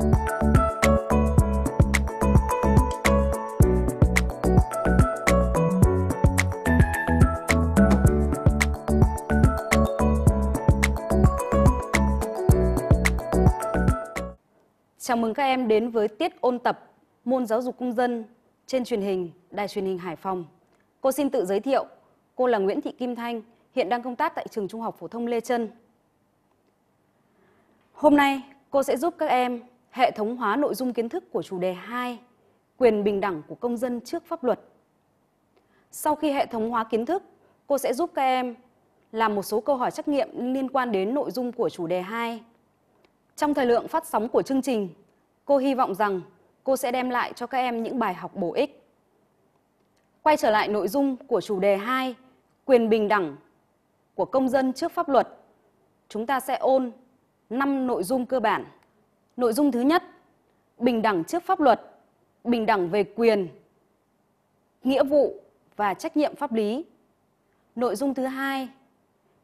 Chào mừng các em đến với tiết ôn tập môn giáo dục công dân trên truyền hình Đài truyền hình Hải Phòng. Cô xin tự giới thiệu, cô là Nguyễn Thị Kim Thanh, hiện đang công tác tại trường Trung học phổ thông Lê Trân. Hôm nay, cô sẽ giúp các em hệ thống hóa nội dung kiến thức của chủ đề 2, quyền bình đẳng của công dân trước pháp luật. Sau khi hệ thống hóa kiến thức, cô sẽ giúp các em làm một số câu hỏi trắc nghiệm liên quan đến nội dung của chủ đề 2. Trong thời lượng phát sóng của chương trình, cô hy vọng rằng cô sẽ đem lại cho các em những bài học bổ ích. Quay trở lại nội dung của chủ đề 2, quyền bình đẳng của công dân trước pháp luật. Chúng ta sẽ ôn 5 nội dung cơ bản. Nội dung thứ nhất, bình đẳng trước pháp luật, bình đẳng về quyền, nghĩa vụ và trách nhiệm pháp lý. Nội dung thứ hai,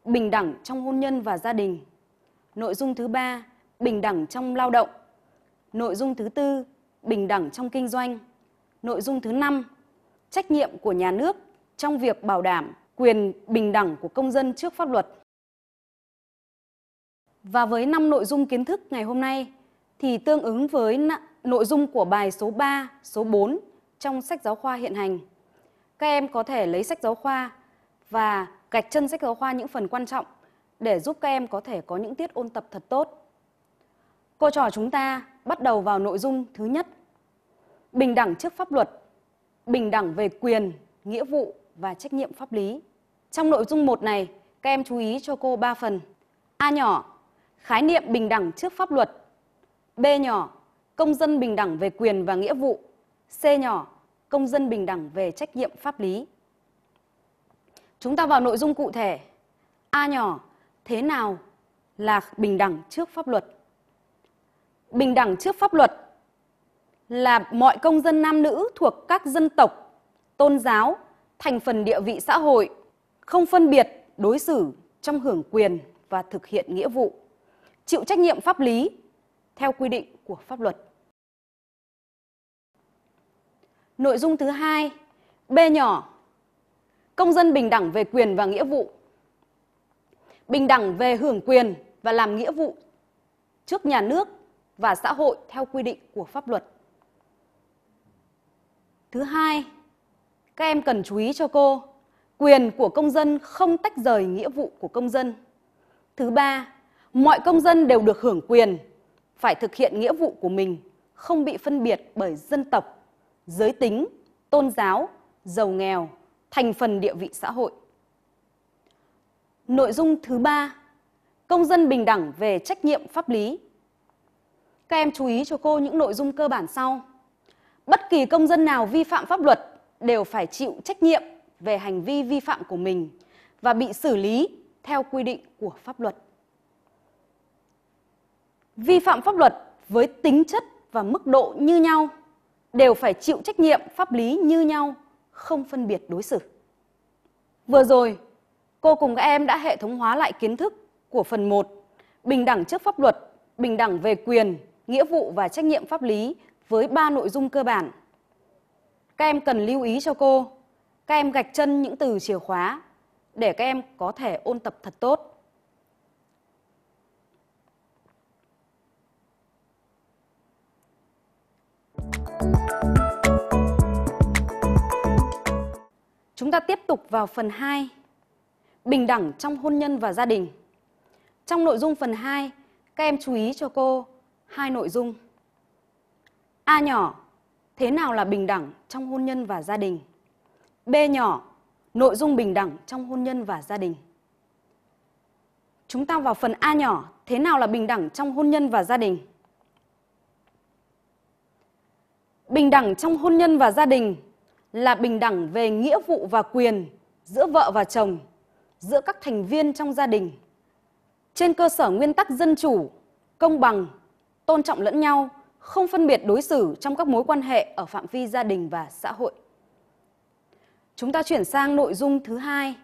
bình đẳng trong hôn nhân và gia đình. Nội dung thứ ba, bình đẳng trong lao động. Nội dung thứ tư, bình đẳng trong kinh doanh. Nội dung thứ năm, trách nhiệm của nhà nước trong việc bảo đảm quyền bình đẳng của công dân trước pháp luật. Và với 5 nội dung kiến thức ngày hôm nay, thì tương ứng với nội dung của bài số 3, số 4 trong sách giáo khoa hiện hành. Các em có thể lấy sách giáo khoa và gạch chân sách giáo khoa những phần quan trọng để giúp các em có thể có những tiết ôn tập thật tốt. Cô trò chúng ta bắt đầu vào nội dung thứ nhất. Bình đẳng trước pháp luật, bình đẳng về quyền, nghĩa vụ và trách nhiệm pháp lý. Trong nội dung 1 này, các em chú ý cho cô 3 phần. A nhỏ, khái niệm bình đẳng trước pháp luật B nhỏ, công dân bình đẳng về quyền và nghĩa vụ. C nhỏ, công dân bình đẳng về trách nhiệm pháp lý. Chúng ta vào nội dung cụ thể. A nhỏ, thế nào là bình đẳng trước pháp luật? Bình đẳng trước pháp luật là mọi công dân nam nữ thuộc các dân tộc, tôn giáo, thành phần địa vị xã hội, không phân biệt đối xử trong hưởng quyền và thực hiện nghĩa vụ, chịu trách nhiệm pháp lý theo quy định của pháp luật. Nội dung thứ hai, B nhỏ, công dân bình đẳng về quyền và nghĩa vụ. Bình đẳng về hưởng quyền và làm nghĩa vụ trước nhà nước và xã hội theo quy định của pháp luật. Thứ hai, các em cần chú ý cho cô, quyền của công dân không tách rời nghĩa vụ của công dân. Thứ ba, mọi công dân đều được hưởng quyền phải thực hiện nghĩa vụ của mình, không bị phân biệt bởi dân tộc, giới tính, tôn giáo, giàu nghèo, thành phần địa vị xã hội. Nội dung thứ ba, công dân bình đẳng về trách nhiệm pháp lý. Các em chú ý cho cô những nội dung cơ bản sau. Bất kỳ công dân nào vi phạm pháp luật đều phải chịu trách nhiệm về hành vi vi phạm của mình và bị xử lý theo quy định của pháp luật vi phạm pháp luật với tính chất và mức độ như nhau đều phải chịu trách nhiệm pháp lý như nhau, không phân biệt đối xử. Vừa rồi, cô cùng các em đã hệ thống hóa lại kiến thức của phần 1, bình đẳng trước pháp luật, bình đẳng về quyền, nghĩa vụ và trách nhiệm pháp lý với ba nội dung cơ bản. Các em cần lưu ý cho cô, các em gạch chân những từ chìa khóa để các em có thể ôn tập thật tốt. Chúng ta tiếp tục vào phần 2 Bình đẳng trong hôn nhân và gia đình Trong nội dung phần 2 Các em chú ý cho cô hai nội dung A nhỏ Thế nào là bình đẳng trong hôn nhân và gia đình B nhỏ Nội dung bình đẳng trong hôn nhân và gia đình Chúng ta vào phần A nhỏ Thế nào là bình đẳng trong hôn nhân và gia đình Bình đẳng trong hôn nhân và gia đình là bình đẳng về nghĩa vụ và quyền giữa vợ và chồng, giữa các thành viên trong gia đình. Trên cơ sở nguyên tắc dân chủ, công bằng, tôn trọng lẫn nhau, không phân biệt đối xử trong các mối quan hệ ở phạm vi gia đình và xã hội. Chúng ta chuyển sang nội dung thứ hai,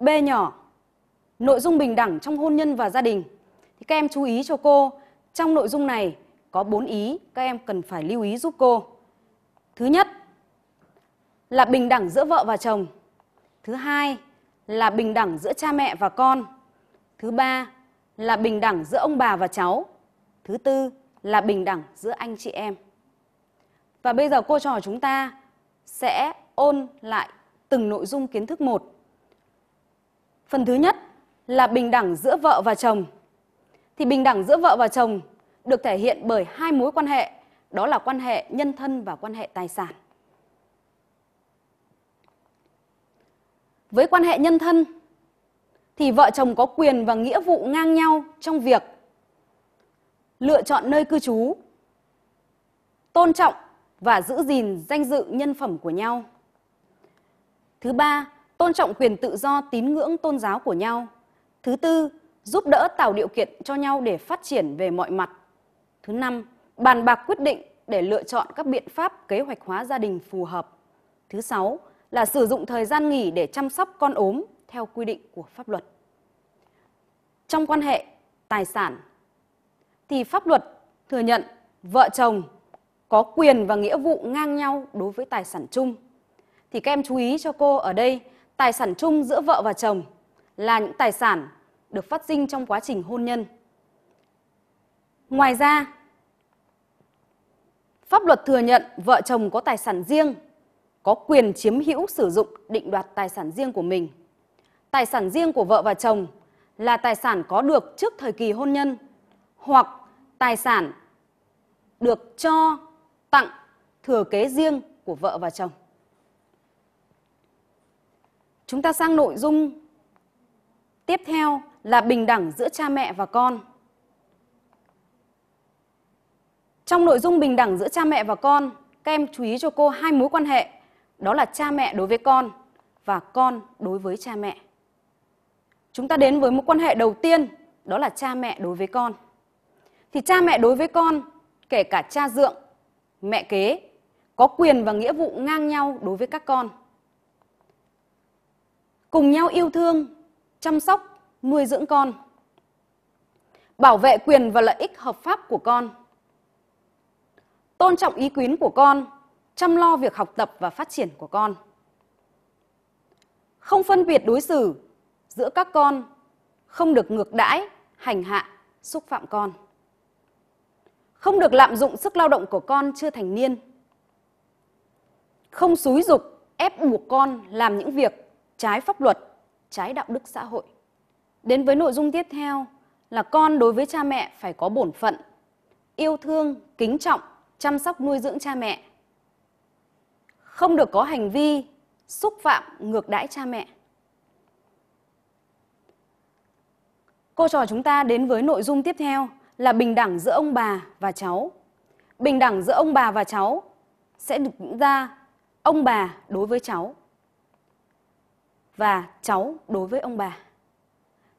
B nhỏ, nội dung bình đẳng trong hôn nhân và gia đình. Thì các em chú ý cho cô, trong nội dung này có 4 ý các em cần phải lưu ý giúp cô. Thứ nhất là bình đẳng giữa vợ và chồng. Thứ hai là bình đẳng giữa cha mẹ và con. Thứ ba là bình đẳng giữa ông bà và cháu. Thứ tư là bình đẳng giữa anh chị em. Và bây giờ cô trò chúng ta sẽ ôn lại từng nội dung kiến thức một. Phần thứ nhất là bình đẳng giữa vợ và chồng. Thì bình đẳng giữa vợ và chồng được thể hiện bởi hai mối quan hệ đó là quan hệ nhân thân và quan hệ tài sản. Với quan hệ nhân thân thì vợ chồng có quyền và nghĩa vụ ngang nhau trong việc lựa chọn nơi cư trú, tôn trọng và giữ gìn danh dự nhân phẩm của nhau. Thứ ba, tôn trọng quyền tự do tín ngưỡng tôn giáo của nhau. Thứ tư, giúp đỡ tạo điều kiện cho nhau để phát triển về mọi mặt. Thứ năm, bàn bạc quyết định để lựa chọn các biện pháp kế hoạch hóa gia đình phù hợp. Thứ sáu là sử dụng thời gian nghỉ để chăm sóc con ốm theo quy định của pháp luật. Trong quan hệ tài sản thì pháp luật thừa nhận vợ chồng có quyền và nghĩa vụ ngang nhau đối với tài sản chung. Thì các em chú ý cho cô ở đây, tài sản chung giữa vợ và chồng là những tài sản được phát sinh trong quá trình hôn nhân. Ngoài ra, Pháp luật thừa nhận vợ chồng có tài sản riêng, có quyền chiếm hữu sử dụng định đoạt tài sản riêng của mình. Tài sản riêng của vợ và chồng là tài sản có được trước thời kỳ hôn nhân hoặc tài sản được cho tặng thừa kế riêng của vợ và chồng. Chúng ta sang nội dung tiếp theo là bình đẳng giữa cha mẹ và con. Trong nội dung bình đẳng giữa cha mẹ và con, các em chú ý cho cô hai mối quan hệ, đó là cha mẹ đối với con và con đối với cha mẹ. Chúng ta đến với mối quan hệ đầu tiên, đó là cha mẹ đối với con. Thì cha mẹ đối với con, kể cả cha dượng, mẹ kế, có quyền và nghĩa vụ ngang nhau đối với các con. Cùng nhau yêu thương, chăm sóc, nuôi dưỡng con. Bảo vệ quyền và lợi ích hợp pháp của con tôn trọng ý kiến của con, chăm lo việc học tập và phát triển của con. Không phân biệt đối xử giữa các con, không được ngược đãi, hành hạ, xúc phạm con. Không được lạm dụng sức lao động của con chưa thành niên. Không xúi dục, ép buộc con làm những việc trái pháp luật, trái đạo đức xã hội. Đến với nội dung tiếp theo là con đối với cha mẹ phải có bổn phận, yêu thương, kính trọng chăm sóc nuôi dưỡng cha mẹ. Không được có hành vi xúc phạm ngược đãi cha mẹ. Cô trò chúng ta đến với nội dung tiếp theo là bình đẳng giữa ông bà và cháu. Bình đẳng giữa ông bà và cháu sẽ được diễn ra ông bà đối với cháu và cháu đối với ông bà.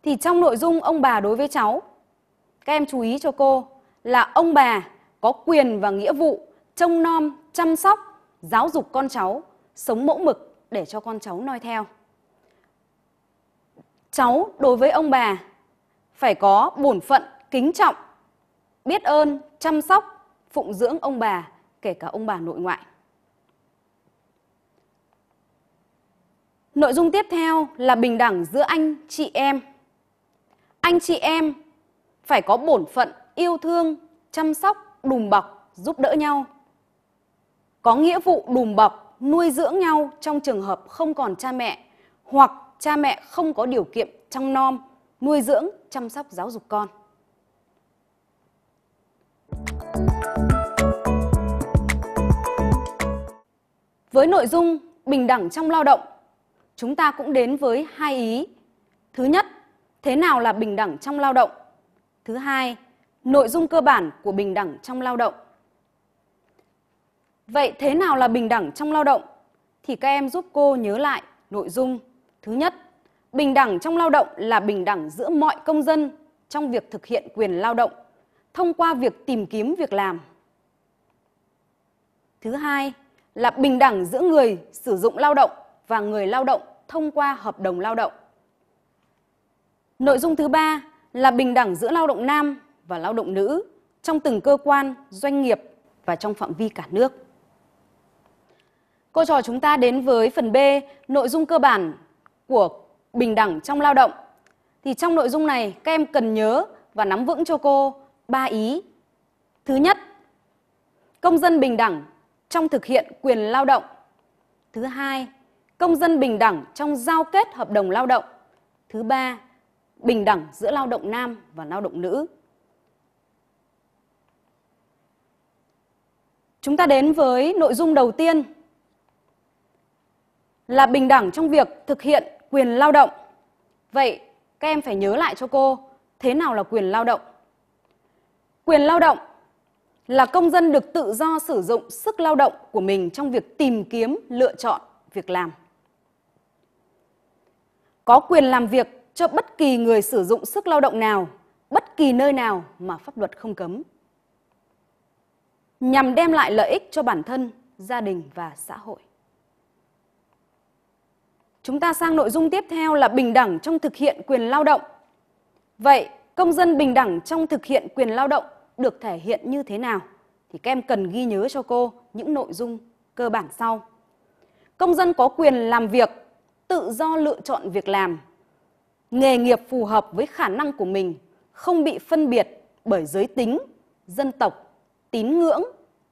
Thì trong nội dung ông bà đối với cháu, các em chú ý cho cô là ông bà có quyền và nghĩa vụ trông nom, chăm sóc, giáo dục con cháu, sống mẫu mực để cho con cháu noi theo. Cháu đối với ông bà phải có bổn phận, kính trọng, biết ơn, chăm sóc, phụng dưỡng ông bà, kể cả ông bà nội ngoại. Nội dung tiếp theo là bình đẳng giữa anh chị em. Anh chị em phải có bổn phận yêu thương, chăm sóc, đùm bọc, giúp đỡ nhau. Có nghĩa vụ đùm bọc, nuôi dưỡng nhau trong trường hợp không còn cha mẹ hoặc cha mẹ không có điều kiện trong nom, nuôi dưỡng, chăm sóc giáo dục con. Với nội dung bình đẳng trong lao động, chúng ta cũng đến với hai ý. Thứ nhất, thế nào là bình đẳng trong lao động? Thứ hai, nội dung cơ bản của bình đẳng trong lao động. Vậy thế nào là bình đẳng trong lao động? Thì các em giúp cô nhớ lại nội dung. Thứ nhất, bình đẳng trong lao động là bình đẳng giữa mọi công dân trong việc thực hiện quyền lao động thông qua việc tìm kiếm việc làm. Thứ hai là bình đẳng giữa người sử dụng lao động và người lao động thông qua hợp đồng lao động. Nội dung thứ ba là bình đẳng giữa lao động nam và lao động nữ trong từng cơ quan, doanh nghiệp và trong phạm vi cả nước. Cô trò chúng ta đến với phần B, nội dung cơ bản của bình đẳng trong lao động. Thì trong nội dung này, các em cần nhớ và nắm vững cho cô ba ý. Thứ nhất, công dân bình đẳng trong thực hiện quyền lao động. Thứ hai, công dân bình đẳng trong giao kết hợp đồng lao động. Thứ ba, bình đẳng giữa lao động nam và lao động nữ. Chúng ta đến với nội dung đầu tiên là bình đẳng trong việc thực hiện quyền lao động. Vậy các em phải nhớ lại cho cô thế nào là quyền lao động. Quyền lao động là công dân được tự do sử dụng sức lao động của mình trong việc tìm kiếm, lựa chọn việc làm. Có quyền làm việc cho bất kỳ người sử dụng sức lao động nào, bất kỳ nơi nào mà pháp luật không cấm nhằm đem lại lợi ích cho bản thân, gia đình và xã hội. Chúng ta sang nội dung tiếp theo là bình đẳng trong thực hiện quyền lao động. Vậy, công dân bình đẳng trong thực hiện quyền lao động được thể hiện như thế nào? Thì các em cần ghi nhớ cho cô những nội dung cơ bản sau. Công dân có quyền làm việc, tự do lựa chọn việc làm, nghề nghiệp phù hợp với khả năng của mình, không bị phân biệt bởi giới tính, dân tộc, tín ngưỡng,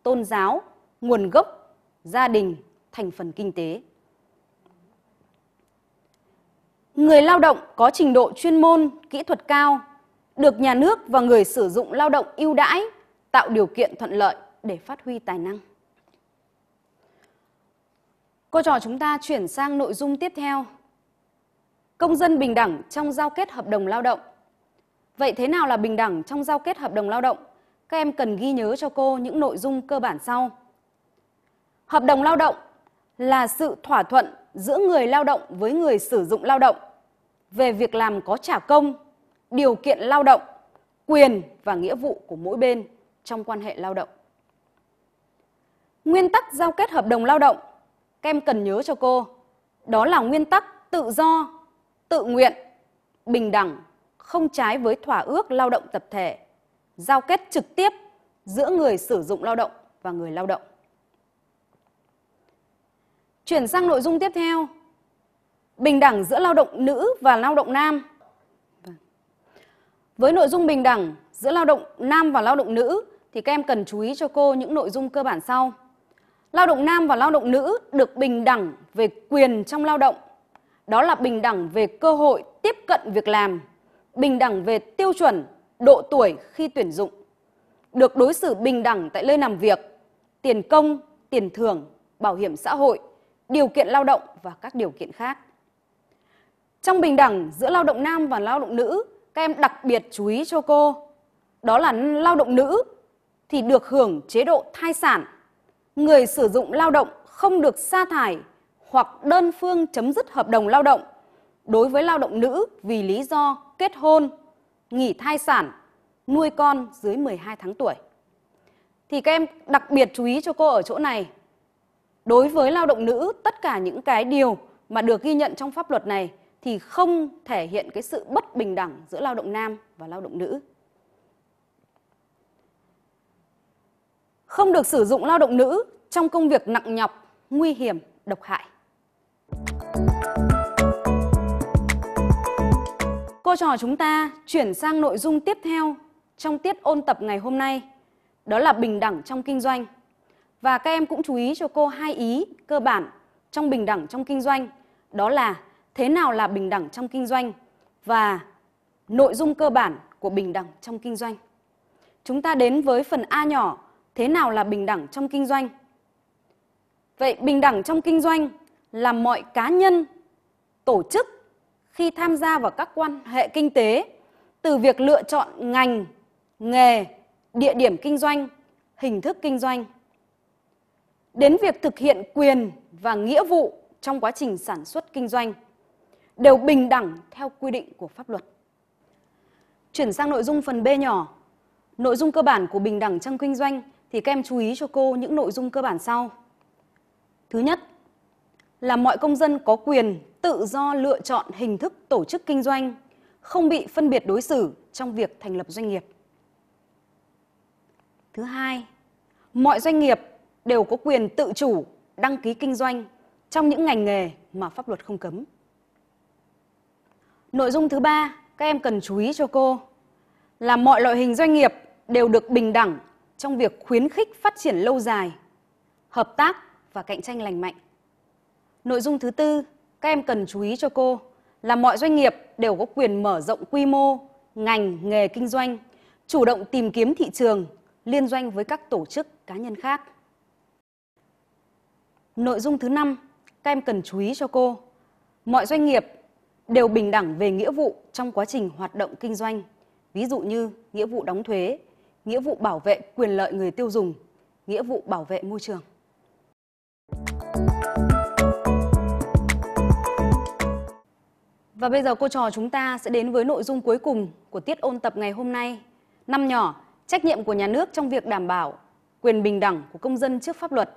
tôn giáo, nguồn gốc, gia đình, thành phần kinh tế. Người lao động có trình độ chuyên môn, kỹ thuật cao, được nhà nước và người sử dụng lao động ưu đãi, tạo điều kiện thuận lợi để phát huy tài năng. Cô trò chúng ta chuyển sang nội dung tiếp theo. Công dân bình đẳng trong giao kết hợp đồng lao động. Vậy thế nào là bình đẳng trong giao kết hợp đồng lao động? các em cần ghi nhớ cho cô những nội dung cơ bản sau. Hợp đồng lao động là sự thỏa thuận giữa người lao động với người sử dụng lao động về việc làm có trả công, điều kiện lao động, quyền và nghĩa vụ của mỗi bên trong quan hệ lao động. Nguyên tắc giao kết hợp đồng lao động, các em cần nhớ cho cô, đó là nguyên tắc tự do, tự nguyện, bình đẳng, không trái với thỏa ước lao động tập thể giao kết trực tiếp giữa người sử dụng lao động và người lao động. Chuyển sang nội dung tiếp theo. Bình đẳng giữa lao động nữ và lao động nam. Vâng. Với nội dung bình đẳng giữa lao động nam và lao động nữ thì các em cần chú ý cho cô những nội dung cơ bản sau. Lao động nam và lao động nữ được bình đẳng về quyền trong lao động. Đó là bình đẳng về cơ hội tiếp cận việc làm, bình đẳng về tiêu chuẩn độ tuổi khi tuyển dụng, được đối xử bình đẳng tại nơi làm việc, tiền công, tiền thưởng, bảo hiểm xã hội, điều kiện lao động và các điều kiện khác. Trong bình đẳng giữa lao động nam và lao động nữ, các em đặc biệt chú ý cho cô, đó là lao động nữ thì được hưởng chế độ thai sản. Người sử dụng lao động không được sa thải hoặc đơn phương chấm dứt hợp đồng lao động đối với lao động nữ vì lý do kết hôn, nghỉ thai sản, nuôi con dưới 12 tháng tuổi. Thì các em đặc biệt chú ý cho cô ở chỗ này. Đối với lao động nữ, tất cả những cái điều mà được ghi nhận trong pháp luật này thì không thể hiện cái sự bất bình đẳng giữa lao động nam và lao động nữ. Không được sử dụng lao động nữ trong công việc nặng nhọc, nguy hiểm, độc hại. Cô trò chúng ta chuyển sang nội dung tiếp theo trong tiết ôn tập ngày hôm nay, đó là bình đẳng trong kinh doanh. Và các em cũng chú ý cho cô hai ý cơ bản trong bình đẳng trong kinh doanh, đó là thế nào là bình đẳng trong kinh doanh và nội dung cơ bản của bình đẳng trong kinh doanh. Chúng ta đến với phần A nhỏ, thế nào là bình đẳng trong kinh doanh? Vậy bình đẳng trong kinh doanh là mọi cá nhân, tổ chức khi tham gia vào các quan hệ kinh tế từ việc lựa chọn ngành, nghề, địa điểm kinh doanh, hình thức kinh doanh đến việc thực hiện quyền và nghĩa vụ trong quá trình sản xuất kinh doanh đều bình đẳng theo quy định của pháp luật. Chuyển sang nội dung phần B nhỏ. Nội dung cơ bản của bình đẳng trong kinh doanh thì các em chú ý cho cô những nội dung cơ bản sau. Thứ nhất là mọi công dân có quyền tự do lựa chọn hình thức tổ chức kinh doanh, không bị phân biệt đối xử trong việc thành lập doanh nghiệp. Thứ hai, mọi doanh nghiệp đều có quyền tự chủ đăng ký kinh doanh trong những ngành nghề mà pháp luật không cấm. Nội dung thứ ba, các em cần chú ý cho cô là mọi loại hình doanh nghiệp đều được bình đẳng trong việc khuyến khích phát triển lâu dài, hợp tác và cạnh tranh lành mạnh. Nội dung thứ tư, các em cần chú ý cho cô là mọi doanh nghiệp đều có quyền mở rộng quy mô, ngành, nghề kinh doanh, chủ động tìm kiếm thị trường, liên doanh với các tổ chức cá nhân khác. Nội dung thứ năm, các em cần chú ý cho cô. Mọi doanh nghiệp đều bình đẳng về nghĩa vụ trong quá trình hoạt động kinh doanh, ví dụ như nghĩa vụ đóng thuế, nghĩa vụ bảo vệ quyền lợi người tiêu dùng, nghĩa vụ bảo vệ môi trường. Và bây giờ cô trò chúng ta sẽ đến với nội dung cuối cùng của tiết ôn tập ngày hôm nay. Năm nhỏ, trách nhiệm của nhà nước trong việc đảm bảo quyền bình đẳng của công dân trước pháp luật.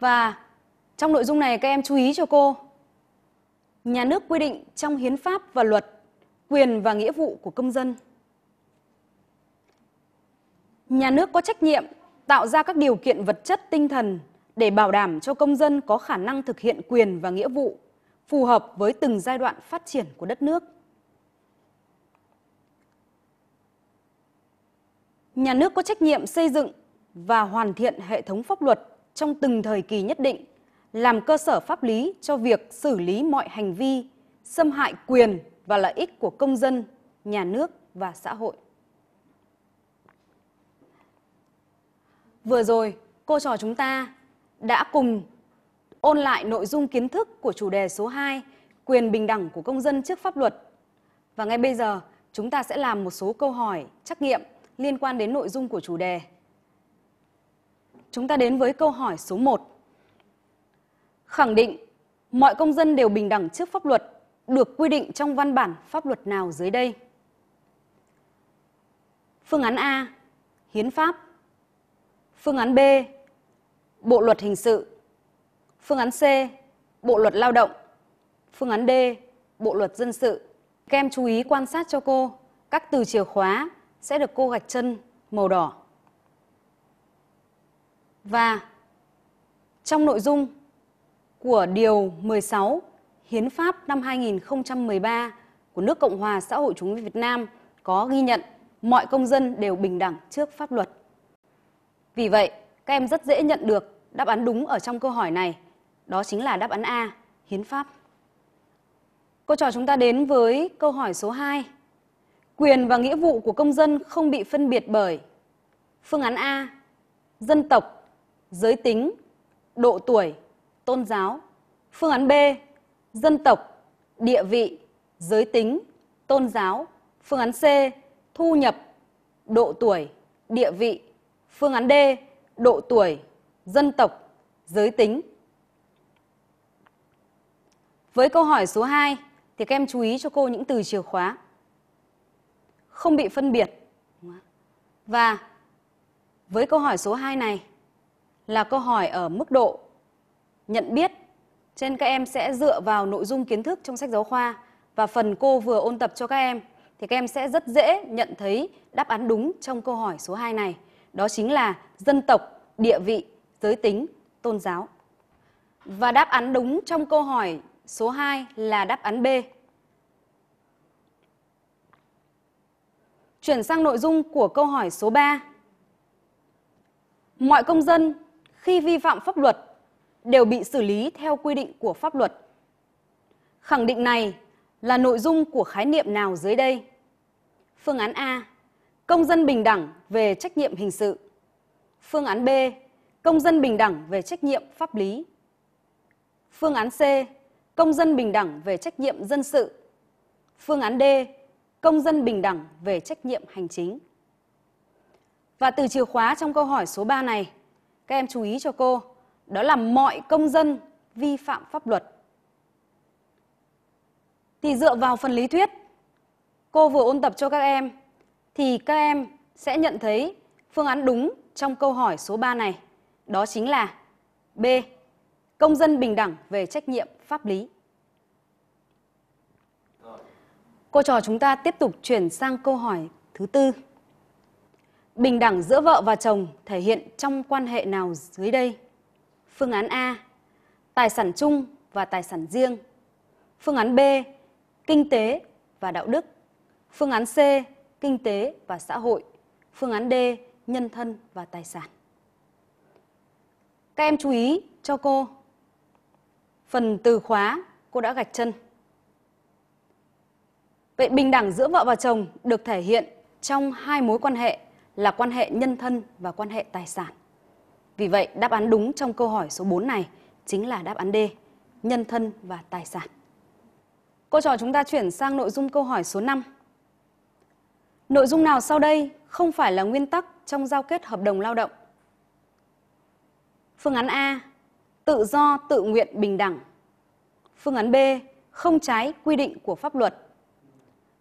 Và trong nội dung này các em chú ý cho cô. Nhà nước quy định trong hiến pháp và luật quyền và nghĩa vụ của công dân. Nhà nước có trách nhiệm tạo ra các điều kiện vật chất tinh thần để bảo đảm cho công dân có khả năng thực hiện quyền và nghĩa vụ phù hợp với từng giai đoạn phát triển của đất nước. Nhà nước có trách nhiệm xây dựng và hoàn thiện hệ thống pháp luật trong từng thời kỳ nhất định, làm cơ sở pháp lý cho việc xử lý mọi hành vi xâm hại quyền và lợi ích của công dân, nhà nước và xã hội. Vừa rồi, cô trò chúng ta đã cùng ôn lại nội dung kiến thức của chủ đề số 2, quyền bình đẳng của công dân trước pháp luật. Và ngay bây giờ, chúng ta sẽ làm một số câu hỏi, trắc nghiệm liên quan đến nội dung của chủ đề. Chúng ta đến với câu hỏi số 1. Khẳng định mọi công dân đều bình đẳng trước pháp luật được quy định trong văn bản pháp luật nào dưới đây? Phương án A, Hiến pháp. Phương án B, Bộ luật hình sự Phương án C, Bộ luật lao động. Phương án D, Bộ luật dân sự. Các em chú ý quan sát cho cô, các từ chìa khóa sẽ được cô gạch chân màu đỏ. Và trong nội dung của điều 16 Hiến pháp năm 2013 của nước Cộng hòa xã hội chủ nghĩa Việt Nam có ghi nhận mọi công dân đều bình đẳng trước pháp luật. Vì vậy, các em rất dễ nhận được đáp án đúng ở trong câu hỏi này. Đó chính là đáp án A, hiến pháp. Cô trò chúng ta đến với câu hỏi số 2. Quyền và nghĩa vụ của công dân không bị phân biệt bởi phương án A, dân tộc, giới tính, độ tuổi, tôn giáo. Phương án B, dân tộc, địa vị, giới tính, tôn giáo. Phương án C, thu nhập, độ tuổi, địa vị. Phương án D, độ tuổi, dân tộc, giới tính, với câu hỏi số 2 thì các em chú ý cho cô những từ chìa khóa. Không bị phân biệt. Và với câu hỏi số 2 này là câu hỏi ở mức độ nhận biết. Trên các em sẽ dựa vào nội dung kiến thức trong sách giáo khoa và phần cô vừa ôn tập cho các em thì các em sẽ rất dễ nhận thấy đáp án đúng trong câu hỏi số 2 này. Đó chính là dân tộc, địa vị, giới tính, tôn giáo. Và đáp án đúng trong câu hỏi Số 2 là đáp án B. Chuyển sang nội dung của câu hỏi số 3. Mọi công dân khi vi phạm pháp luật đều bị xử lý theo quy định của pháp luật. Khẳng định này là nội dung của khái niệm nào dưới đây? Phương án A. Công dân bình đẳng về trách nhiệm hình sự. Phương án B. Công dân bình đẳng về trách nhiệm pháp lý. Phương án C công dân bình đẳng về trách nhiệm dân sự. Phương án D, công dân bình đẳng về trách nhiệm hành chính. Và từ chìa khóa trong câu hỏi số 3 này, các em chú ý cho cô, đó là mọi công dân vi phạm pháp luật. Thì dựa vào phần lý thuyết, cô vừa ôn tập cho các em, thì các em sẽ nhận thấy phương án đúng trong câu hỏi số 3 này. Đó chính là B. Công dân bình đẳng về trách nhiệm pháp lý. Cô trò chúng ta tiếp tục chuyển sang câu hỏi thứ tư. Bình đẳng giữa vợ và chồng thể hiện trong quan hệ nào dưới đây? Phương án A, tài sản chung và tài sản riêng. Phương án B, kinh tế và đạo đức. Phương án C, kinh tế và xã hội. Phương án D, nhân thân và tài sản. Các em chú ý cho cô phần từ khóa cô đã gạch chân. Vậy bình đẳng giữa vợ và chồng được thể hiện trong hai mối quan hệ là quan hệ nhân thân và quan hệ tài sản. Vì vậy, đáp án đúng trong câu hỏi số 4 này chính là đáp án D, nhân thân và tài sản. Cô trò chúng ta chuyển sang nội dung câu hỏi số 5. Nội dung nào sau đây không phải là nguyên tắc trong giao kết hợp đồng lao động? Phương án A tự do, tự nguyện, bình đẳng. Phương án B, không trái quy định của pháp luật.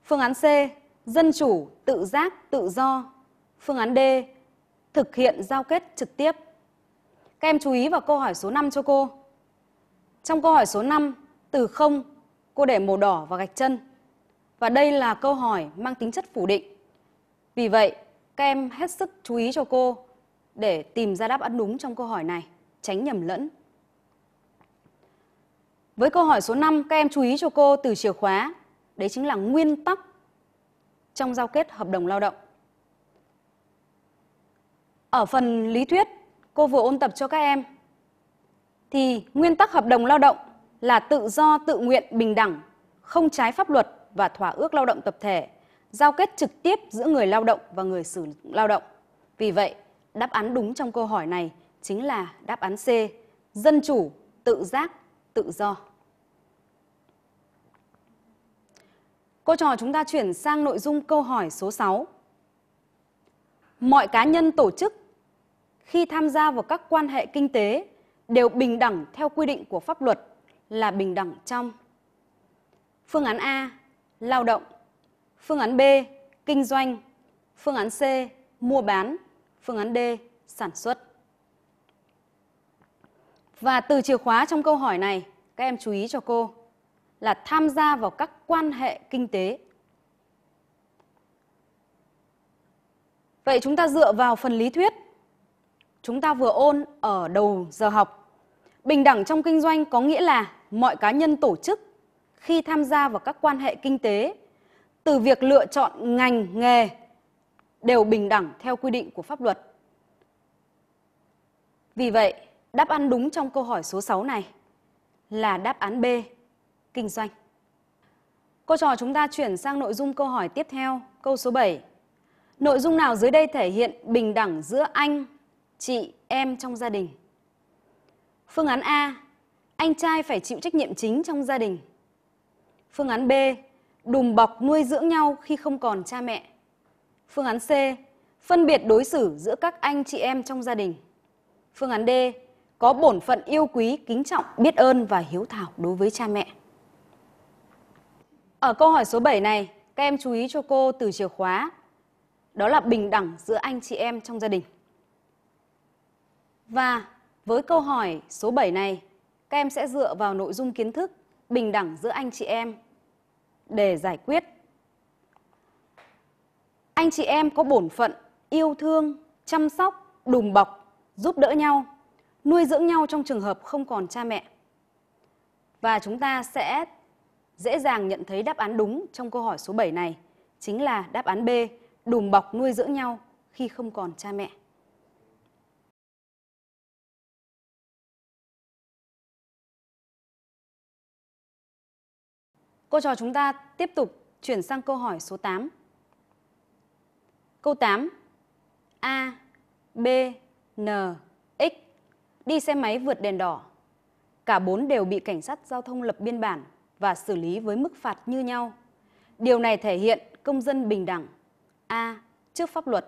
Phương án C, dân chủ, tự giác, tự do. Phương án D, thực hiện giao kết trực tiếp. Các em chú ý vào câu hỏi số 5 cho cô. Trong câu hỏi số 5, từ 0, cô để màu đỏ và gạch chân. Và đây là câu hỏi mang tính chất phủ định. Vì vậy, các em hết sức chú ý cho cô để tìm ra đáp án đúng trong câu hỏi này, tránh nhầm lẫn. Với câu hỏi số 5, các em chú ý cho cô từ chìa khóa. Đấy chính là nguyên tắc trong giao kết hợp đồng lao động. Ở phần lý thuyết, cô vừa ôn tập cho các em. Thì nguyên tắc hợp đồng lao động là tự do, tự nguyện, bình đẳng, không trái pháp luật và thỏa ước lao động tập thể, giao kết trực tiếp giữa người lao động và người sử lao động. Vì vậy, đáp án đúng trong câu hỏi này chính là đáp án C, dân chủ, tự giác, tự do. Cô trò chúng ta chuyển sang nội dung câu hỏi số 6. Mọi cá nhân tổ chức khi tham gia vào các quan hệ kinh tế đều bình đẳng theo quy định của pháp luật là bình đẳng trong. Phương án A, lao động. Phương án B, kinh doanh. Phương án C, mua bán. Phương án D, sản xuất. Và từ chìa khóa trong câu hỏi này, các em chú ý cho cô là tham gia vào các quan hệ kinh tế. Vậy chúng ta dựa vào phần lý thuyết chúng ta vừa ôn ở đầu giờ học. Bình đẳng trong kinh doanh có nghĩa là mọi cá nhân tổ chức khi tham gia vào các quan hệ kinh tế từ việc lựa chọn ngành nghề đều bình đẳng theo quy định của pháp luật. Vì vậy, Đáp án đúng trong câu hỏi số 6 này là đáp án B, kinh doanh. Cô trò chúng ta chuyển sang nội dung câu hỏi tiếp theo, câu số 7. Nội dung nào dưới đây thể hiện bình đẳng giữa anh, chị, em trong gia đình? Phương án A, anh trai phải chịu trách nhiệm chính trong gia đình. Phương án B, đùm bọc nuôi dưỡng nhau khi không còn cha mẹ. Phương án C, phân biệt đối xử giữa các anh chị em trong gia đình. Phương án D, có bổn phận yêu quý, kính trọng, biết ơn và hiếu thảo đối với cha mẹ. Ở câu hỏi số 7 này, các em chú ý cho cô từ chìa khóa. Đó là bình đẳng giữa anh chị em trong gia đình. Và với câu hỏi số 7 này, các em sẽ dựa vào nội dung kiến thức bình đẳng giữa anh chị em để giải quyết. Anh chị em có bổn phận yêu thương, chăm sóc, đùm bọc, giúp đỡ nhau nuôi dưỡng nhau trong trường hợp không còn cha mẹ. Và chúng ta sẽ dễ dàng nhận thấy đáp án đúng trong câu hỏi số 7 này, chính là đáp án B, đùm bọc nuôi dưỡng nhau khi không còn cha mẹ. Cô trò chúng ta tiếp tục chuyển sang câu hỏi số 8. Câu 8. A, B, N, X đi xe máy vượt đèn đỏ. Cả bốn đều bị cảnh sát giao thông lập biên bản và xử lý với mức phạt như nhau. Điều này thể hiện công dân bình đẳng. A. Trước pháp luật.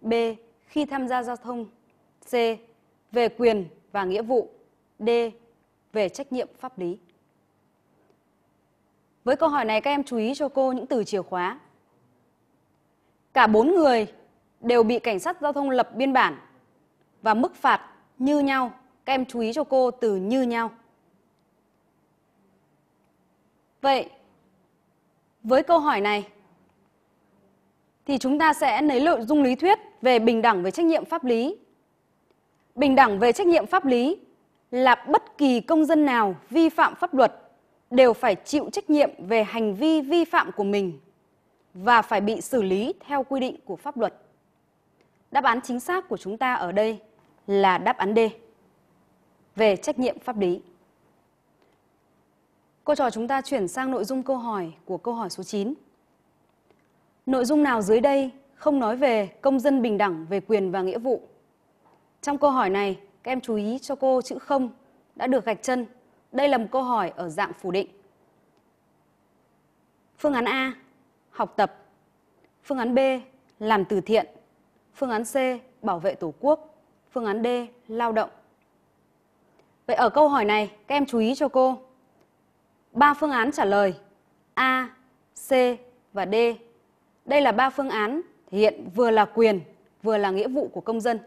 B. Khi tham gia giao thông. C. Về quyền và nghĩa vụ. D. Về trách nhiệm pháp lý. Với câu hỏi này các em chú ý cho cô những từ chìa khóa. Cả bốn người đều bị cảnh sát giao thông lập biên bản và mức phạt như nhau. Các em chú ý cho cô từ như nhau. Vậy, với câu hỏi này, thì chúng ta sẽ lấy nội dung lý thuyết về bình đẳng về trách nhiệm pháp lý. Bình đẳng về trách nhiệm pháp lý là bất kỳ công dân nào vi phạm pháp luật đều phải chịu trách nhiệm về hành vi vi phạm của mình và phải bị xử lý theo quy định của pháp luật. Đáp án chính xác của chúng ta ở đây là đáp án D. Về trách nhiệm pháp lý. Cô trò chúng ta chuyển sang nội dung câu hỏi của câu hỏi số 9. Nội dung nào dưới đây không nói về công dân bình đẳng về quyền và nghĩa vụ? Trong câu hỏi này, các em chú ý cho cô chữ không đã được gạch chân. Đây là một câu hỏi ở dạng phủ định. Phương án A, học tập. Phương án B, làm từ thiện. Phương án C, bảo vệ Tổ quốc. Phương án D, lao động. Vậy ở câu hỏi này, các em chú ý cho cô. Ba phương án trả lời A, C và D. Đây là ba phương án hiện vừa là quyền, vừa là nghĩa vụ của công dân.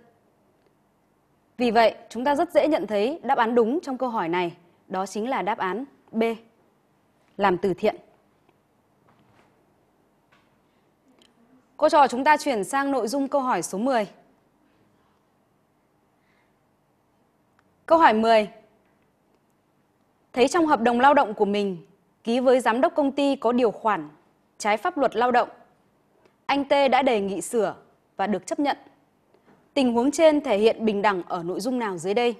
Vì vậy, chúng ta rất dễ nhận thấy đáp án đúng trong câu hỏi này, đó chính là đáp án B. Làm từ thiện. Cô trò chúng ta chuyển sang nội dung câu hỏi số 10. Câu hỏi 10. Thấy trong hợp đồng lao động của mình ký với giám đốc công ty có điều khoản trái pháp luật lao động. Anh T đã đề nghị sửa và được chấp nhận. Tình huống trên thể hiện bình đẳng ở nội dung nào dưới đây?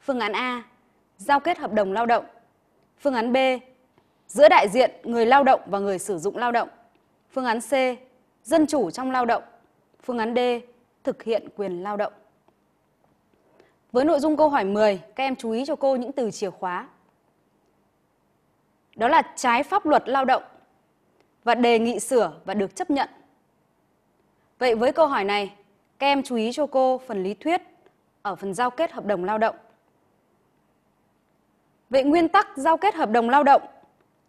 Phương án A. Giao kết hợp đồng lao động. Phương án B. Giữa đại diện người lao động và người sử dụng lao động. Phương án C. Dân chủ trong lao động. Phương án D. Thực hiện quyền lao động. Với nội dung câu hỏi 10, các em chú ý cho cô những từ chìa khóa. Đó là trái pháp luật lao động và đề nghị sửa và được chấp nhận. Vậy với câu hỏi này, các em chú ý cho cô phần lý thuyết ở phần giao kết hợp đồng lao động. Vậy nguyên tắc giao kết hợp đồng lao động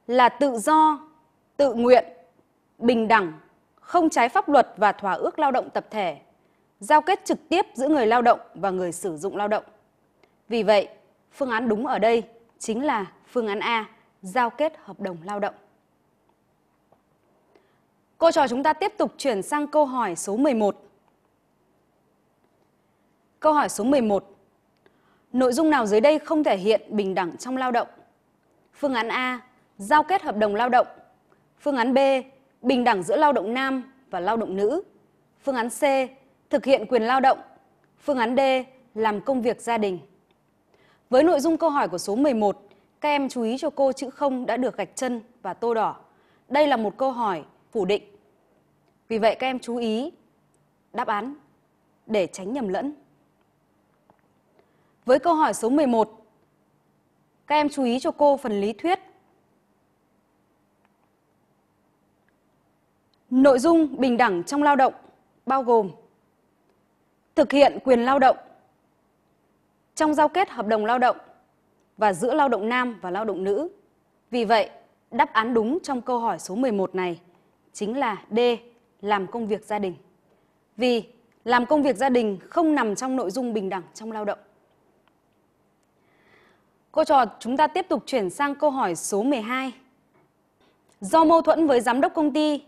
là tự do, tự nguyện, bình đẳng, không trái pháp luật và thỏa ước lao động tập thể giao kết trực tiếp giữa người lao động và người sử dụng lao động. Vì vậy, phương án đúng ở đây chính là phương án A, giao kết hợp đồng lao động. Cô trò chúng ta tiếp tục chuyển sang câu hỏi số 11. Câu hỏi số 11. Nội dung nào dưới đây không thể hiện bình đẳng trong lao động? Phương án A, giao kết hợp đồng lao động. Phương án B, bình đẳng giữa lao động nam và lao động nữ. Phương án C, thực hiện quyền lao động. Phương án D, làm công việc gia đình. Với nội dung câu hỏi của số 11, các em chú ý cho cô chữ không đã được gạch chân và tô đỏ. Đây là một câu hỏi phủ định. Vì vậy các em chú ý đáp án để tránh nhầm lẫn. Với câu hỏi số 11, các em chú ý cho cô phần lý thuyết. Nội dung bình đẳng trong lao động bao gồm thực hiện quyền lao động trong giao kết hợp đồng lao động và giữa lao động nam và lao động nữ. Vì vậy, đáp án đúng trong câu hỏi số 11 này chính là D, làm công việc gia đình. Vì làm công việc gia đình không nằm trong nội dung bình đẳng trong lao động. Cô trò chúng ta tiếp tục chuyển sang câu hỏi số 12. Do mâu thuẫn với giám đốc công ty,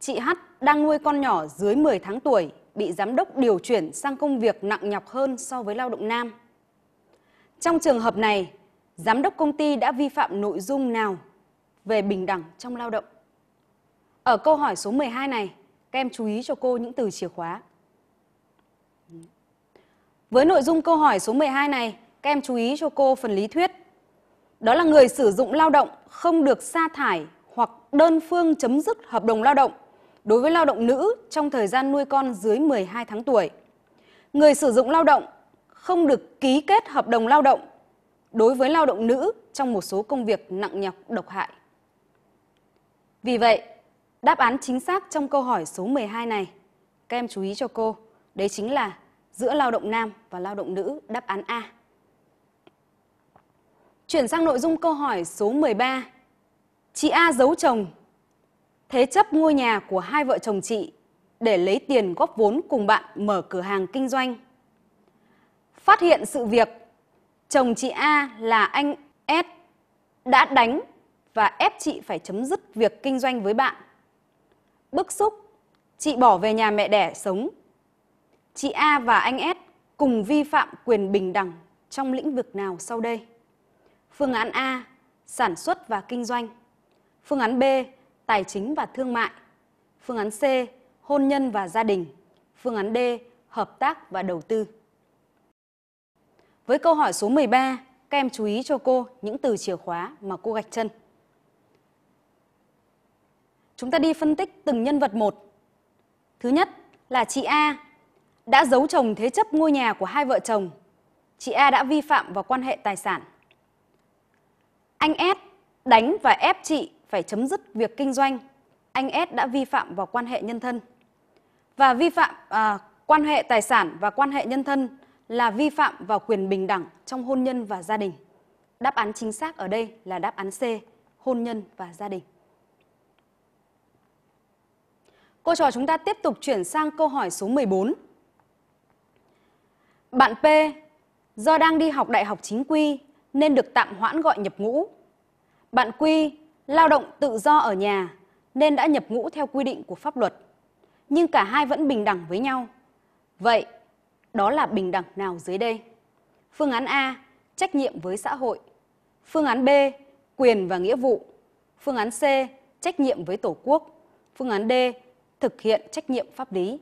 chị H đang nuôi con nhỏ dưới 10 tháng tuổi bị giám đốc điều chuyển sang công việc nặng nhọc hơn so với lao động nam. Trong trường hợp này, giám đốc công ty đã vi phạm nội dung nào về bình đẳng trong lao động? Ở câu hỏi số 12 này, các em chú ý cho cô những từ chìa khóa. Với nội dung câu hỏi số 12 này, các em chú ý cho cô phần lý thuyết. Đó là người sử dụng lao động không được sa thải hoặc đơn phương chấm dứt hợp đồng lao động đối với lao động nữ trong thời gian nuôi con dưới 12 tháng tuổi. Người sử dụng lao động không được ký kết hợp đồng lao động đối với lao động nữ trong một số công việc nặng nhọc độc hại. Vì vậy, đáp án chính xác trong câu hỏi số 12 này, các em chú ý cho cô, đấy chính là giữa lao động nam và lao động nữ đáp án A. Chuyển sang nội dung câu hỏi số 13. Chị A giấu chồng thế chấp ngôi nhà của hai vợ chồng chị để lấy tiền góp vốn cùng bạn mở cửa hàng kinh doanh. Phát hiện sự việc, chồng chị A là anh S đã đánh và ép chị phải chấm dứt việc kinh doanh với bạn. Bức xúc, chị bỏ về nhà mẹ đẻ sống. Chị A và anh S cùng vi phạm quyền bình đẳng trong lĩnh vực nào sau đây? Phương án A, sản xuất và kinh doanh. Phương án B, tài chính và thương mại. Phương án C, hôn nhân và gia đình. Phương án D, hợp tác và đầu tư. Với câu hỏi số 13, các em chú ý cho cô những từ chìa khóa mà cô gạch chân. Chúng ta đi phân tích từng nhân vật một. Thứ nhất là chị A đã giấu chồng thế chấp ngôi nhà của hai vợ chồng. Chị A đã vi phạm vào quan hệ tài sản. Anh S đánh và ép chị phải chấm dứt việc kinh doanh. Anh S đã vi phạm vào quan hệ nhân thân. Và vi phạm à, quan hệ tài sản và quan hệ nhân thân là vi phạm vào quyền bình đẳng trong hôn nhân và gia đình. Đáp án chính xác ở đây là đáp án C, hôn nhân và gia đình. Cô trò chúng ta tiếp tục chuyển sang câu hỏi số 14. Bạn P do đang đi học đại học chính quy nên được tạm hoãn gọi nhập ngũ. Bạn Quy lao động tự do ở nhà nên đã nhập ngũ theo quy định của pháp luật. Nhưng cả hai vẫn bình đẳng với nhau. Vậy, đó là bình đẳng nào dưới đây? Phương án A, trách nhiệm với xã hội. Phương án B, quyền và nghĩa vụ. Phương án C, trách nhiệm với Tổ quốc. Phương án D, thực hiện trách nhiệm pháp lý.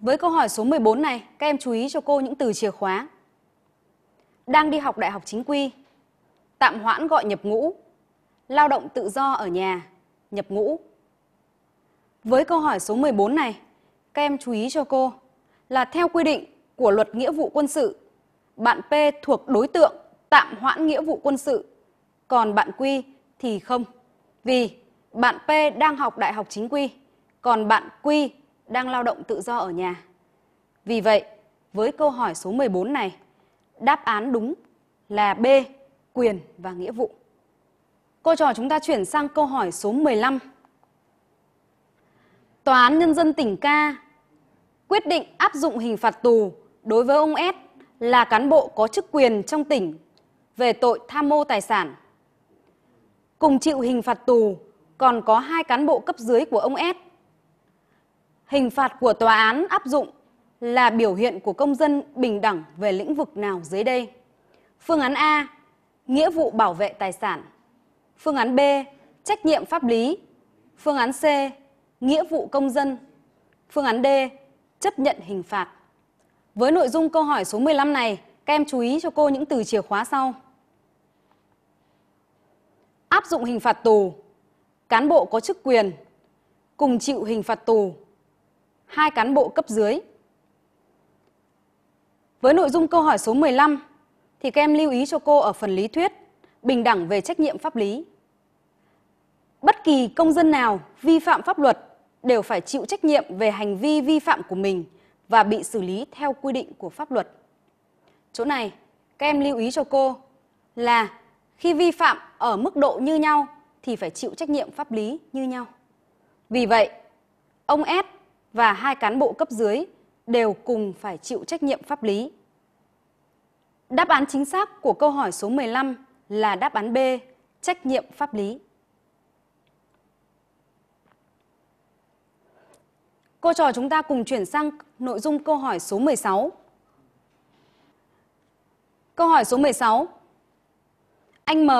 Với câu hỏi số 14 này, các em chú ý cho cô những từ chìa khóa. Đang đi học đại học chính quy, tạm hoãn gọi nhập ngũ, lao động tự do ở nhà, nhập ngũ. Với câu hỏi số 14 này, các em chú ý cho cô là theo quy định của luật nghĩa vụ quân sự, bạn P thuộc đối tượng tạm hoãn nghĩa vụ quân sự, còn bạn Q thì không. Vì bạn P đang học đại học chính quy, còn bạn Q đang lao động tự do ở nhà. Vì vậy, với câu hỏi số 14 này, đáp án đúng là B quyền và nghĩa vụ. Cô trò chúng ta chuyển sang câu hỏi số 15. Tòa án Nhân dân tỉnh Ca quyết định áp dụng hình phạt tù đối với ông S là cán bộ có chức quyền trong tỉnh về tội tham mô tài sản. Cùng chịu hình phạt tù còn có hai cán bộ cấp dưới của ông S. Hình phạt của tòa án áp dụng là biểu hiện của công dân bình đẳng về lĩnh vực nào dưới đây? Phương án A nghĩa vụ bảo vệ tài sản. Phương án B, trách nhiệm pháp lý. Phương án C, nghĩa vụ công dân. Phương án D, chấp nhận hình phạt. Với nội dung câu hỏi số 15 này, các em chú ý cho cô những từ chìa khóa sau. Áp dụng hình phạt tù, cán bộ có chức quyền, cùng chịu hình phạt tù, hai cán bộ cấp dưới. Với nội dung câu hỏi số 15, thì các em lưu ý cho cô ở phần lý thuyết, bình đẳng về trách nhiệm pháp lý. Bất kỳ công dân nào vi phạm pháp luật đều phải chịu trách nhiệm về hành vi vi phạm của mình và bị xử lý theo quy định của pháp luật. Chỗ này, các em lưu ý cho cô là khi vi phạm ở mức độ như nhau thì phải chịu trách nhiệm pháp lý như nhau. Vì vậy, ông S và hai cán bộ cấp dưới đều cùng phải chịu trách nhiệm pháp lý Đáp án chính xác của câu hỏi số 15 là đáp án B, trách nhiệm pháp lý. Cô trò chúng ta cùng chuyển sang nội dung câu hỏi số 16. Câu hỏi số 16. Anh M,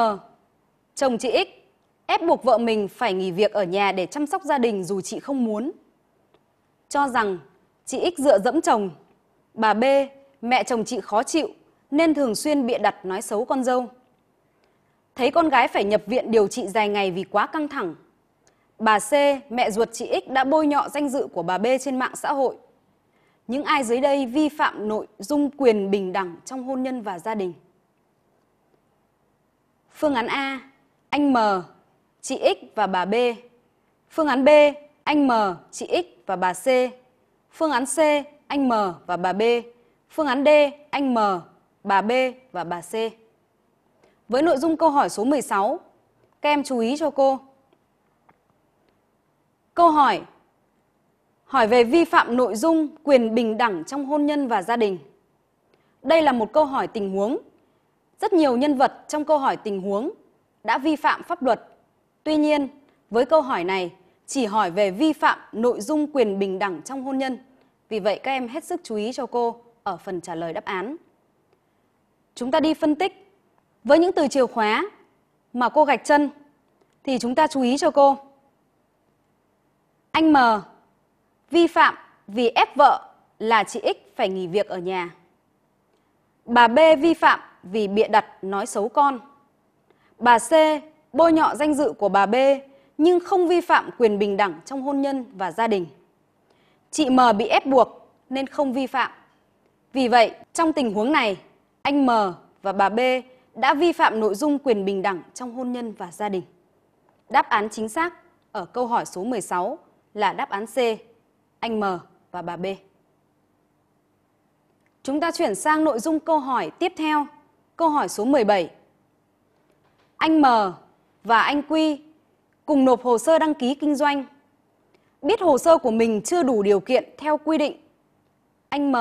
chồng chị X, ép buộc vợ mình phải nghỉ việc ở nhà để chăm sóc gia đình dù chị không muốn. Cho rằng chị X dựa dẫm chồng, bà B, mẹ chồng chị khó chịu nên thường xuyên bịa đặt nói xấu con dâu. Thấy con gái phải nhập viện điều trị dài ngày vì quá căng thẳng. Bà C, mẹ ruột chị X đã bôi nhọ danh dự của bà B trên mạng xã hội. Những ai dưới đây vi phạm nội dung quyền bình đẳng trong hôn nhân và gia đình? Phương án A, anh M, chị X và bà B. Phương án B, anh M, chị X và bà C. Phương án C, anh M và bà B. Phương án D, anh M bà B và bà C. Với nội dung câu hỏi số 16, các em chú ý cho cô. Câu hỏi hỏi về vi phạm nội dung quyền bình đẳng trong hôn nhân và gia đình. Đây là một câu hỏi tình huống. Rất nhiều nhân vật trong câu hỏi tình huống đã vi phạm pháp luật. Tuy nhiên, với câu hỏi này chỉ hỏi về vi phạm nội dung quyền bình đẳng trong hôn nhân. Vì vậy các em hết sức chú ý cho cô ở phần trả lời đáp án chúng ta đi phân tích với những từ chìa khóa mà cô gạch chân thì chúng ta chú ý cho cô. Anh M vi phạm vì ép vợ là chị X phải nghỉ việc ở nhà. Bà B vi phạm vì bịa đặt nói xấu con. Bà C bôi nhọ danh dự của bà B nhưng không vi phạm quyền bình đẳng trong hôn nhân và gia đình. Chị M bị ép buộc nên không vi phạm. Vì vậy, trong tình huống này, anh M và bà B đã vi phạm nội dung quyền bình đẳng trong hôn nhân và gia đình? Đáp án chính xác ở câu hỏi số 16 là đáp án C, anh M và bà B. Chúng ta chuyển sang nội dung câu hỏi tiếp theo, câu hỏi số 17. Anh M và anh Quy cùng nộp hồ sơ đăng ký kinh doanh. Biết hồ sơ của mình chưa đủ điều kiện theo quy định, anh M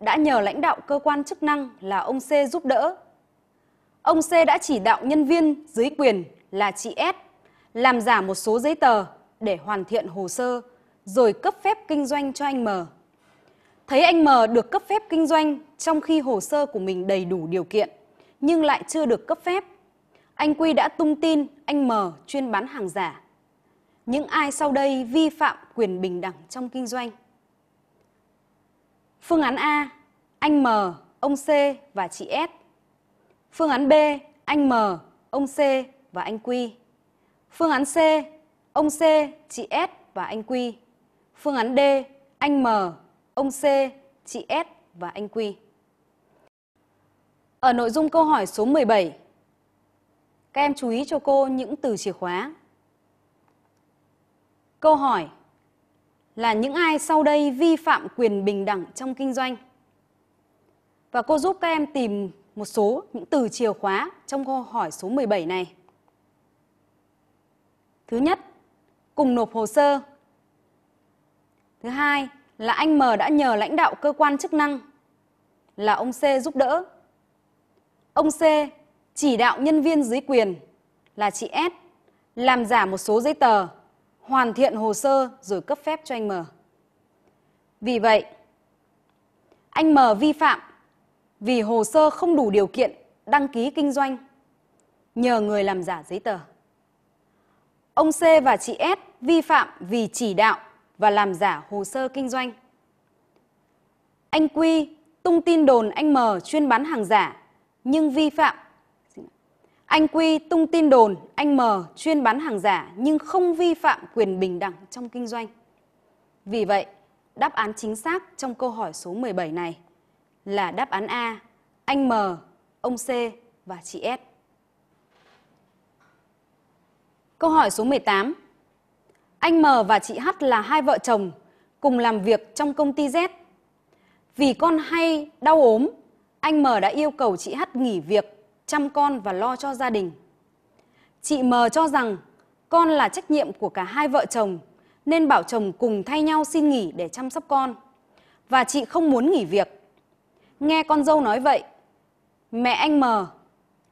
đã nhờ lãnh đạo cơ quan chức năng là ông C giúp đỡ. Ông C đã chỉ đạo nhân viên dưới quyền là chị S làm giả một số giấy tờ để hoàn thiện hồ sơ rồi cấp phép kinh doanh cho anh M. Thấy anh M được cấp phép kinh doanh trong khi hồ sơ của mình đầy đủ điều kiện nhưng lại chưa được cấp phép, anh Quy đã tung tin anh M chuyên bán hàng giả. Những ai sau đây vi phạm quyền bình đẳng trong kinh doanh? Phương án A, anh M, ông C và chị S. Phương án B, anh M, ông C và anh Q. Phương án C, ông C, chị S và anh Q. Phương án D, anh M, ông C, chị S và anh Q. Ở nội dung câu hỏi số 17, các em chú ý cho cô những từ chìa khóa. Câu hỏi là những ai sau đây vi phạm quyền bình đẳng trong kinh doanh. Và cô giúp các em tìm một số những từ chìa khóa trong câu hỏi số 17 này. Thứ nhất, cùng nộp hồ sơ. Thứ hai là anh M đã nhờ lãnh đạo cơ quan chức năng là ông C giúp đỡ. Ông C chỉ đạo nhân viên dưới quyền là chị S làm giả một số giấy tờ hoàn thiện hồ sơ rồi cấp phép cho anh M. Vì vậy, anh M vi phạm vì hồ sơ không đủ điều kiện đăng ký kinh doanh nhờ người làm giả giấy tờ. Ông C và chị S vi phạm vì chỉ đạo và làm giả hồ sơ kinh doanh. Anh Quy tung tin đồn anh M chuyên bán hàng giả nhưng vi phạm anh Quy tung tin đồn, anh M chuyên bán hàng giả nhưng không vi phạm quyền bình đẳng trong kinh doanh. Vì vậy, đáp án chính xác trong câu hỏi số 17 này là đáp án A, anh M, ông C và chị S. Câu hỏi số 18. Anh M và chị H là hai vợ chồng cùng làm việc trong công ty Z. Vì con hay đau ốm, anh M đã yêu cầu chị H nghỉ việc chăm con và lo cho gia đình. Chị M cho rằng con là trách nhiệm của cả hai vợ chồng nên bảo chồng cùng thay nhau xin nghỉ để chăm sóc con. Và chị không muốn nghỉ việc. Nghe con dâu nói vậy, mẹ anh M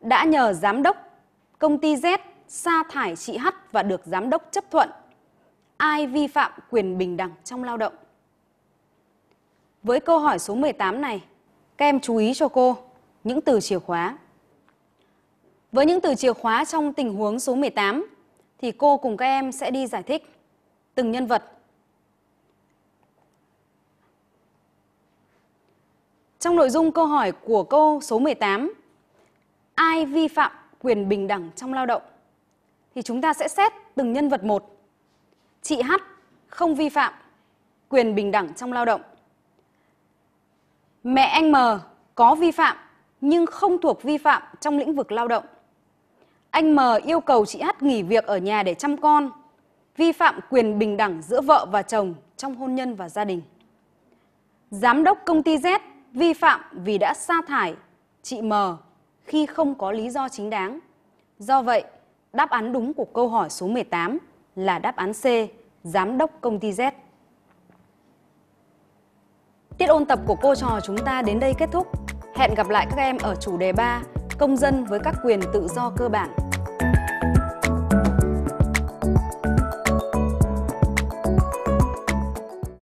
đã nhờ giám đốc công ty Z sa thải chị H và được giám đốc chấp thuận. Ai vi phạm quyền bình đẳng trong lao động? Với câu hỏi số 18 này, các em chú ý cho cô những từ chìa khóa với những từ chìa khóa trong tình huống số 18 thì cô cùng các em sẽ đi giải thích từng nhân vật. Trong nội dung câu hỏi của câu số 18, ai vi phạm quyền bình đẳng trong lao động? Thì chúng ta sẽ xét từng nhân vật một. Chị H không vi phạm quyền bình đẳng trong lao động. Mẹ anh M có vi phạm nhưng không thuộc vi phạm trong lĩnh vực lao động. Anh M yêu cầu chị H nghỉ việc ở nhà để chăm con, vi phạm quyền bình đẳng giữa vợ và chồng trong hôn nhân và gia đình. Giám đốc công ty Z vi phạm vì đã sa thải chị M khi không có lý do chính đáng. Do vậy, đáp án đúng của câu hỏi số 18 là đáp án C, giám đốc công ty Z. Tiết ôn tập của cô trò chúng ta đến đây kết thúc. Hẹn gặp lại các em ở chủ đề 3 công dân với các quyền tự do cơ bản